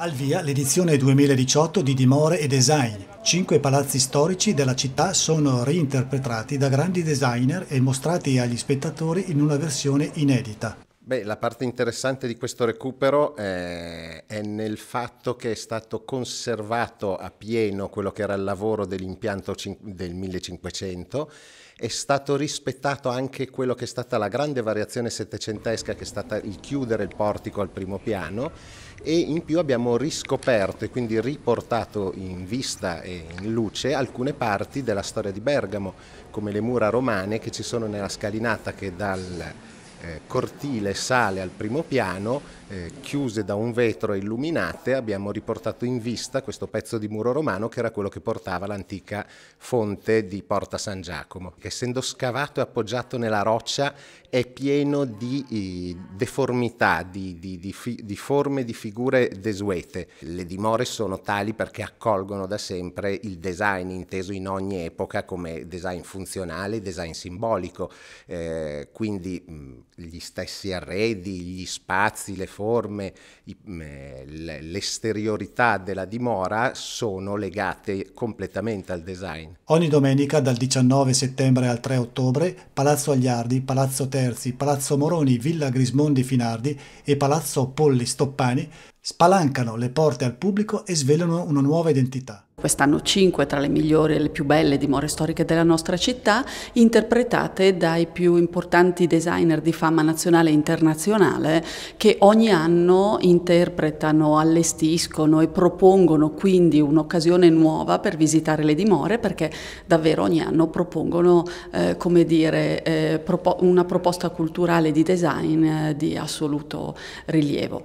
Al via l'edizione 2018 di Dimore e Design. Cinque palazzi storici della città sono reinterpretati da grandi designer e mostrati agli spettatori in una versione inedita. Beh, la parte interessante di questo recupero eh, è nel fatto che è stato conservato a pieno quello che era il lavoro dell'impianto del 1500, è stato rispettato anche quello che è stata la grande variazione settecentesca che è stata il chiudere il portico al primo piano e in più abbiamo riscoperto e quindi riportato in vista e in luce alcune parti della storia di Bergamo, come le mura romane che ci sono nella scalinata che dal eh, cortile sale al primo piano eh, chiuse da un vetro e illuminate, abbiamo riportato in vista questo pezzo di muro romano che era quello che portava l'antica fonte di Porta San Giacomo, essendo scavato e appoggiato nella roccia è pieno di eh, deformità, di, di, di, fi, di forme, di figure desuete. Le dimore sono tali perché accolgono da sempre il design inteso in ogni epoca come design funzionale, design simbolico, eh, quindi mh, mm, gli stessi arredi, gli spazi, le forme, forme, mm, l'esteriorità della dimora sono legate completamente al design. Ogni domenica dal 19 settembre al 3 ottobre Palazzo Agliardi, Palazzo Terzi, Palazzo Moroni, Villa Grismondi Finardi e Palazzo Polli Stoppani spalancano le porte al pubblico e svelano una nuova identità quest'anno cinque tra le migliori e le più belle dimore storiche della nostra città, interpretate dai più importanti designer di fama nazionale e internazionale che ogni anno interpretano, allestiscono e propongono quindi un'occasione nuova per visitare le dimore perché davvero ogni anno propongono eh, come dire, eh, propo una proposta culturale di design eh, di assoluto rilievo.